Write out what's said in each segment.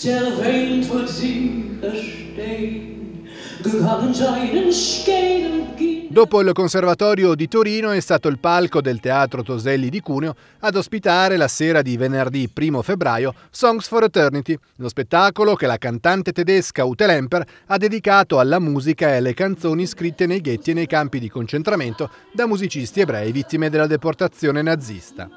ter veen voor Dopo il Conservatorio di Torino è stato il palco del Teatro Toselli di Cuneo ad ospitare la sera di venerdì 1 febbraio Songs for Eternity, lo spettacolo che la cantante tedesca Ute Lemper ha dedicato alla musica e alle canzoni scritte nei ghetti e nei campi di concentramento da musicisti ebrei vittime della deportazione nazista.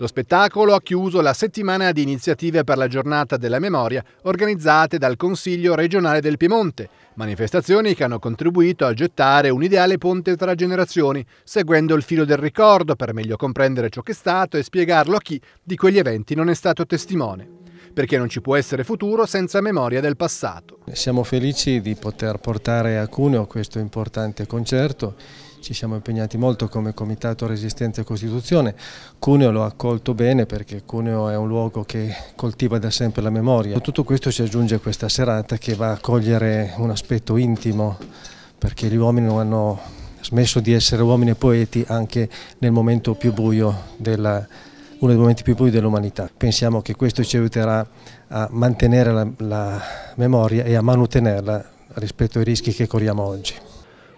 Lo spettacolo ha chiuso la settimana di iniziative per la giornata della memoria organizzate dal Consiglio regionale del Piemonte, manifestazioni che hanno contribuito a gettare un ideale ponte tra generazioni, seguendo il filo del ricordo per meglio comprendere ciò che è stato e spiegarlo a chi di quegli eventi non è stato testimone perché non ci può essere futuro senza memoria del passato. Siamo felici di poter portare a Cuneo questo importante concerto ci siamo impegnati molto come Comitato Resistenza e Costituzione. Cuneo lo ha accolto bene perché Cuneo è un luogo che coltiva da sempre la memoria. A tutto questo si aggiunge questa serata che va a cogliere un aspetto intimo perché gli uomini hanno smesso di essere uomini e poeti anche nel momento più buio della uno dei momenti più bui dell'umanità. Pensiamo che questo ci aiuterà a mantenere la, la memoria e a manutenerla rispetto ai rischi che corriamo oggi.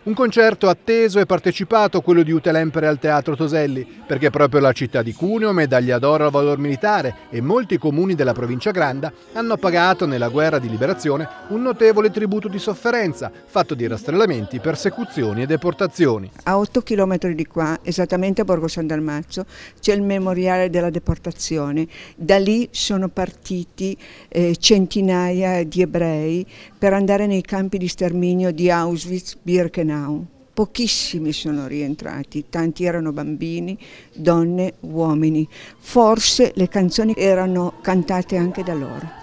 Un concerto atteso e partecipato, quello di Ute Lempere al Teatro Toselli, perché proprio la città di Cuneo, medaglia d'oro al valor militare e molti comuni della provincia Granda hanno pagato nella guerra di liberazione un notevole tributo di sofferenza, fatto di rastrellamenti, persecuzioni e deportazioni. A 8 km di qua, esattamente a Borgo San Dalmazzo, c'è il memoriale della deportazione. Da lì sono partiti eh, centinaia di ebrei per andare nei campi di sterminio di Auschwitz, Birkenau Brown. Pochissimi sono rientrati, tanti erano bambini, donne, uomini. Forse le canzoni erano cantate anche da loro.